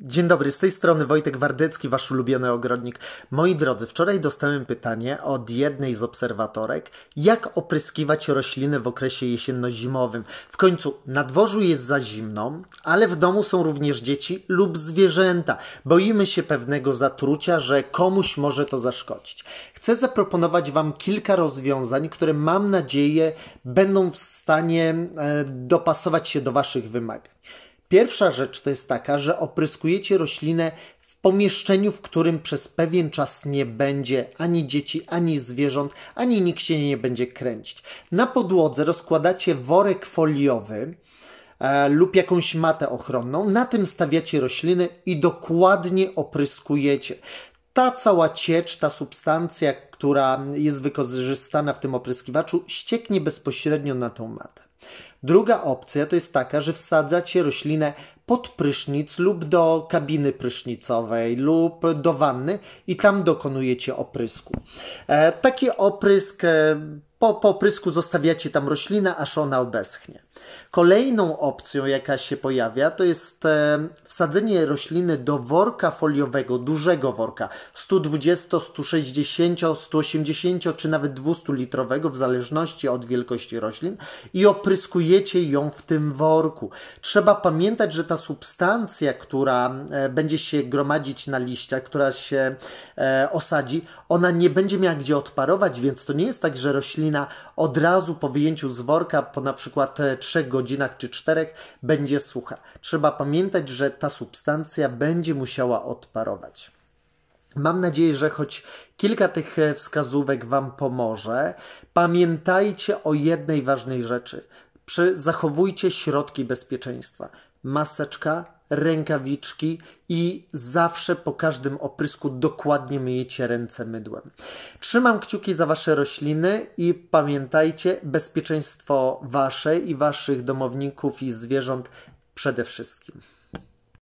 Dzień dobry, z tej strony Wojtek Wardycki, wasz ulubiony ogrodnik. Moi drodzy, wczoraj dostałem pytanie od jednej z obserwatorek, jak opryskiwać rośliny w okresie jesienno-zimowym. W końcu na dworzu jest za zimno, ale w domu są również dzieci lub zwierzęta. Boimy się pewnego zatrucia, że komuś może to zaszkodzić. Chcę zaproponować wam kilka rozwiązań, które mam nadzieję będą w stanie e, dopasować się do waszych wymagań. Pierwsza rzecz to jest taka, że opryskujecie roślinę w pomieszczeniu, w którym przez pewien czas nie będzie ani dzieci, ani zwierząt, ani nikt się nie będzie kręcić. Na podłodze rozkładacie worek foliowy, e, lub jakąś matę ochronną. Na tym stawiacie rośliny i dokładnie opryskujecie. Ta cała ciecz, ta substancja, która jest wykorzystana w tym opryskiwaczu, ścieknie bezpośrednio na tą matę. Druga opcja to jest taka, że wsadzacie roślinę pod prysznic lub do kabiny prysznicowej lub do wanny i tam dokonujecie oprysku. E, taki oprysk e, po, po oprysku zostawiacie tam roślinę, aż ona obeschnie. Kolejną opcją, jaka się pojawia, to jest e, wsadzenie rośliny do worka foliowego, dużego worka 120, 160, 180 czy nawet 200 litrowego, w zależności od wielkości roślin, i opryskujecie ją w tym worku. Trzeba pamiętać, że ta substancja, która e, będzie się gromadzić na liściach, która się e, osadzi, ona nie będzie miała gdzie odparować, więc to nie jest tak, że roślina od razu po wyjęciu z worka, po na przykład 3 e, godzinach czy 4, będzie sucha. Trzeba pamiętać, że ta substancja będzie musiała odparować. Mam nadzieję, że choć kilka tych e, wskazówek Wam pomoże. Pamiętajcie o jednej ważnej rzeczy. Przy, zachowujcie środki bezpieczeństwa. Maseczka, rękawiczki i zawsze po każdym oprysku dokładnie myjecie ręce mydłem. Trzymam kciuki za Wasze rośliny i pamiętajcie, bezpieczeństwo Wasze i Waszych domowników i zwierząt przede wszystkim.